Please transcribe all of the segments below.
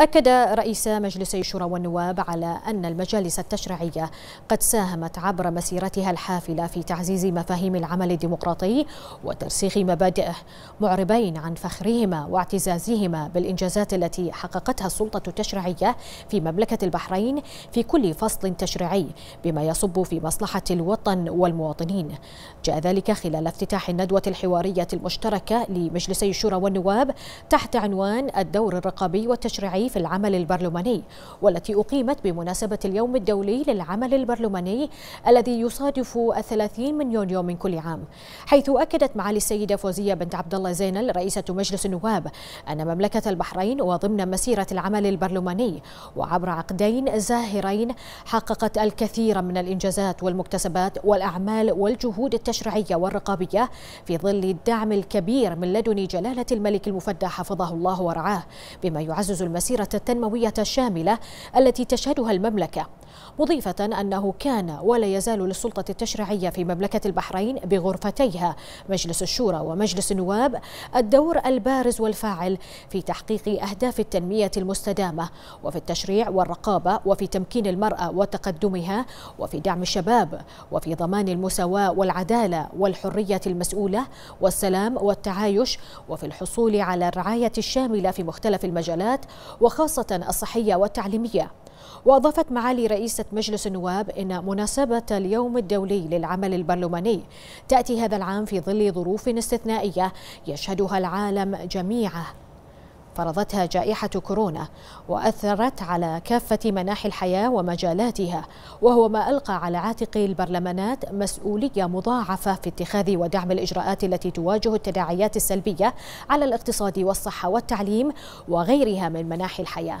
أكد رئيس مجلس الشورى والنواب على أن المجالس التشريعية قد ساهمت عبر مسيرتها الحافلة في تعزيز مفاهيم العمل الديمقراطي وترسيخ مبادئه معربين عن فخرهما واعتزازهما بالإنجازات التي حققتها السلطة التشريعية في مملكة البحرين في كل فصل تشريعي بما يصب في مصلحة الوطن والمواطنين جاء ذلك خلال افتتاح الندوة الحوارية المشتركة لمجلسي الشورى والنواب تحت عنوان الدور الرقابي والتشريعي في العمل البرلماني والتي أقيمت بمناسبة اليوم الدولي للعمل البرلماني الذي يصادف الثلاثين من يونيو من كل عام حيث أكدت معالي السيدة فوزية بنت عبد الله زينل رئيسة مجلس النواب أن مملكة البحرين وضمن مسيرة العمل البرلماني وعبر عقدين زاهرين حققت الكثير من الإنجازات والمكتسبات والأعمال والجهود التشريعية والرقابية في ظل الدعم الكبير من لدن جلالة الملك المفدى حفظه الله ورعاه بما يعزز المسيرة المسيرة التنموية الشاملة التي تشهدها المملكة مضيفة أنه كان ولا يزال للسلطة التشريعية في مملكة البحرين بغرفتيها مجلس الشورى ومجلس النواب الدور البارز والفاعل في تحقيق أهداف التنمية المستدامة وفي التشريع والرقابة وفي تمكين المرأة وتقدمها وفي دعم الشباب وفي ضمان المساواة والعدالة والحرية المسؤولة والسلام والتعايش وفي الحصول على الرعاية الشاملة في مختلف المجالات وخاصة الصحية والتعليمية وأضافت معالي رئيسة مجلس النواب أن مناسبة اليوم الدولي للعمل البرلماني تأتي هذا العام في ظل ظروف استثنائية يشهدها العالم جميعه فرضتها جائحة كورونا وأثرت على كافة مناحي الحياة ومجالاتها وهو ما ألقى على عاتق البرلمانات مسؤولية مضاعفة في اتخاذ ودعم الإجراءات التي تواجه التداعيات السلبية على الاقتصاد والصحة والتعليم وغيرها من مناحي الحياة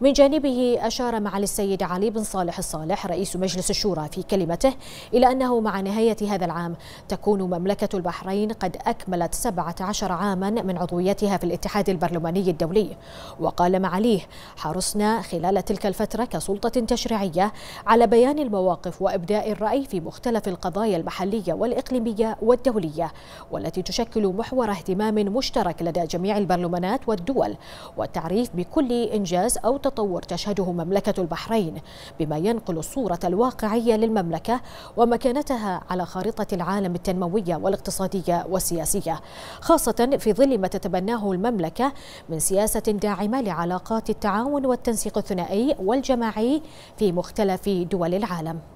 من جانبه أشار معالي السيد علي بن صالح الصالح رئيس مجلس الشورى في كلمته إلى أنه مع نهاية هذا العام تكون مملكة البحرين قد أكملت 17 عاما من عضويتها في الاتحاد البرلماني الدولي وقال معاليه حرصنا خلال تلك الفترة كسلطة تشريعية على بيان المواقف وإبداء الرأي في مختلف القضايا المحلية والإقليمية والدولية والتي تشكل محور اهتمام مشترك لدى جميع البرلمانات والدول والتعريف بكل إنجاز أو وتطور تشهده مملكة البحرين بما ينقل الصورة الواقعية للمملكة ومكانتها على خارطة العالم التنموية والاقتصادية والسياسية خاصة في ظل ما تتبناه المملكة من سياسة داعمة لعلاقات التعاون والتنسيق الثنائي والجماعي في مختلف دول العالم